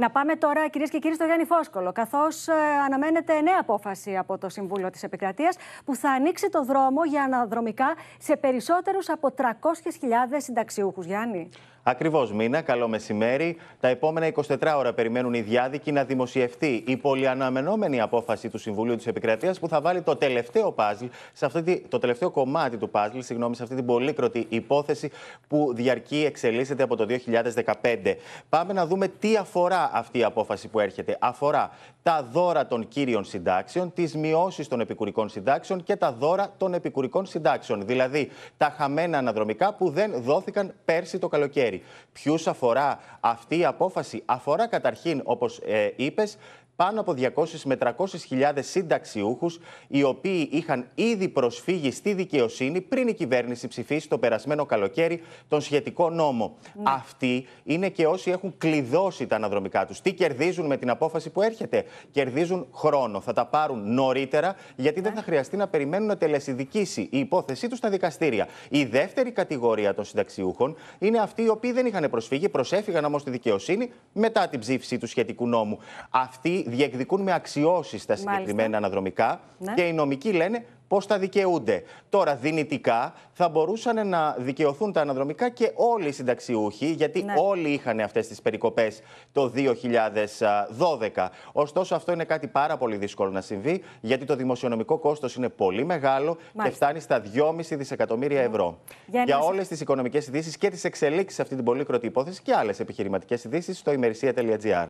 Να πάμε τώρα, κυρίες και κύριοι, στο Γιάννη Φόσκολο. Καθώς ε, αναμένεται νέα απόφαση από το Συμβούλιο της Επικρατείας που θα ανοίξει το δρόμο για αναδρομικά σε περισσότερους από 300.000 συνταξιούχους. Γιάννη. Ακριβώς, Μίνα. Καλό μεσημέρι. Τα επόμενα 24 ώρα περιμένουν οι διάδικοι να δημοσιευτεί η πολυαναμενόμενη απόφαση του Συμβουλίου της Επικρατείας που θα βάλει το τελευταίο, παζλ, σε αυτή, το τελευταίο κομμάτι του παζλ συγγνώμη, σε αυτή την πολύκροτη υπόθεση που διαρκεί εξελίσσεται από το 2015. Πάμε να δούμε τι αφορά αυτή η απόφαση που έρχεται αφορά τα δώρα των κύριων συντάξεων, τις μειώσεις των επικουρικών συντάξεων και τα δώρα των επικουρικών συντάξεων. Δηλαδή τα χαμένα αναδρομικά που δεν δόθηκαν πέρσι το καλοκαίρι. Ποιους αφορά αυτή η απόφαση, αφορά καταρχήν, όπως ε, είπες, πάνω από 200 με 300 χιλιάδες συνταξιούχους, οι οποίοι είχαν ήδη προσφύγει στη δικαιοσύνη πριν η κυβέρνηση ψηφίσει το περασμένο καλοκαίρι τον σχετικό νόμο. Ναι. Αυτοί είναι και όσοι έχουν κλειδώσει τα αναδρομικά τους. Τι κερδίζουν με την απόφαση που έρχεται. Κερδίζουν χρόνο. Θα τα πάρουν νωρίτερα γιατί δεν θα χρειαστεί να περιμένουν να τελεσυδικήσει η υπόθεσή τους στα δικαστήρια. Η δεύτερη κατηγορία των συνταξιούχων είναι αυτοί οι οποίοι δεν είχαν προσφύγει, προσέφυγαν όμως στη δικαιοσύνη μετά την ψήφιση του σχετικού νόμου. Αυτοί διεκδικούν με αξιώσεις τα συγκεκριμένα αναδρομικά ναι. και οι νομικοί λένε πώς τα δικαιούνται. Τώρα, δυνητικά θα μπορούσαν να δικαιωθούν τα αναδρομικά και όλοι οι συνταξιούχοι, γιατί ναι. όλοι είχαν αυτές τις περικοπές το 2012. Ωστόσο, αυτό είναι κάτι πάρα πολύ δύσκολο να συμβεί, γιατί το δημοσιονομικό κόστος είναι πολύ μεγάλο και φτάνει στα 2,5 δισεκατομμύρια ναι. ευρώ. Για, Για όλες τις οικονομικές ειδήσεις και τις εξελίξεις σε αυτή την πολύκροτη υπόθεση και άλλες επιχειρηματικές ειδήσεις στο ημερησία.gr.